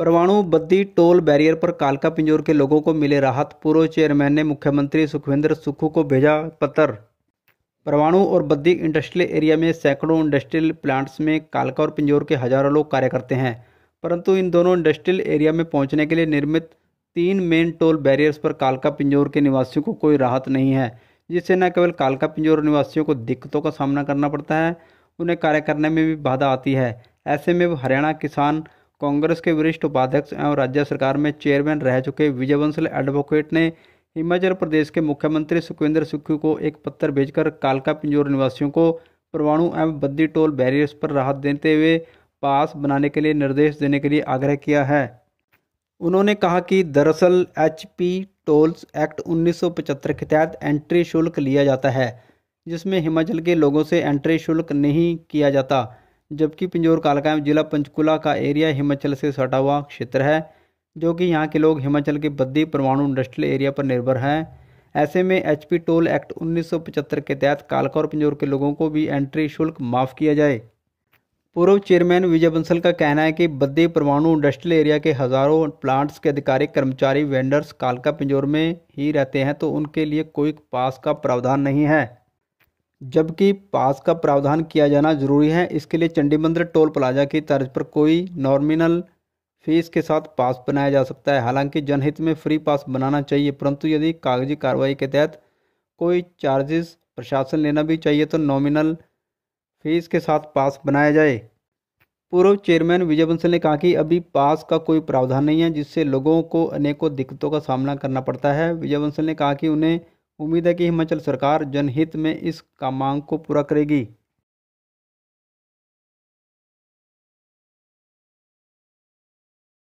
Baddi toll barrier पर कालका पिंजोर के लोगों को मिले राहत पूर्व चेयरमैन ने मुख्यमंत्री सुखविंदर सुक्खू को भेजा पत्र परवाणु और बद्दी इंडस्ट्रियल एरिया में सैकड़ों इंडस्ट्रियल प्लांट्स में कालका और पिंजोर के हजारों लोग कार्य करते हैं परंतु इन दोनों इंडस्ट्रियल एरिया में पहुंचने के लिए निर्मित तीन मेन टोल बैरियर्स पर कालका पिंजोर के निवासियों को कोई राहत नहीं है जिससे न केवल कालका पिंजोर निवासियों को दिक्कतों का सामना करना पड़ता है उन्हें कार्य करने में भी बाधा आती है ऐसे में हरियाणा किसान कांग्रेस के वरिष्ठ उपाध्यक्ष एवं राज्य सरकार में चेयरमैन रह चुके विजय बंसल एडवोकेट ने हिमाचल प्रदेश के मुख्यमंत्री सुखविंदर सुक्खू को एक पत्र भेजकर कालका पिंजोर निवासियों को परवाणु एवं बद्दी टोल बैरियर्स पर राहत देते हुए पास बनाने के लिए निर्देश देने के लिए आग्रह किया है उन्होंने कहा कि दरअसल एच पी टोल्स एक्ट 1975 के तहत एंट्री शुल्क लिया जाता है जिसमें हिमाचल के लोगों से एंट्री शुल्क नहीं किया जाता जबकि पिंजौर कालका जिला पंचकुला का एरिया हिमाचल से सटा हुआ क्षेत्र है जो कि यहाँ के लोग हिमाचल के बद्दी परमाणु इंडस्ट्रियल एरिया पर निर्भर हैं ऐसे में एचपी टोल एक्ट 1975 के तहत कालका और पिंजौर के लोगों को भी एंट्री शुल्क माफ़ किया जाए पूर्व चेयरमैन विजय बंसल का कहना है कि बद्दी परमाणु इंडस्ट्रियल एरिया के हज़ारों प्लांट्स के अधिकारी कर्मचारी वेंडर्स कालका पिंजौर में ही रहते हैं तो उनके लिए कोई पास का प्रावधान नहीं है जबकि पास का प्रावधान किया जाना जरूरी है इसके लिए चंडी मंदिर टोल प्लाजा की तर्ज पर कोई नॉर्मिनल फीस के साथ पास बनाया जा सकता है हालांकि जनहित में फ्री पास बनाना चाहिए परंतु यदि कागजी कार्रवाई के तहत कोई चार्जेस प्रशासन लेना भी चाहिए तो नॉमिनल फीस के साथ पास बनाया जाए पूर्व चेयरमैन विजय बंसल ने कहा कि अभी पास का कोई प्रावधान नहीं है जिससे लोगों को अनेकों दिक्कतों का सामना करना पड़ता है विजय बंसल ने कहा कि उन्हें उम्मीद है कि हिमाचल सरकार जनहित में इस मांग को पूरा करेगी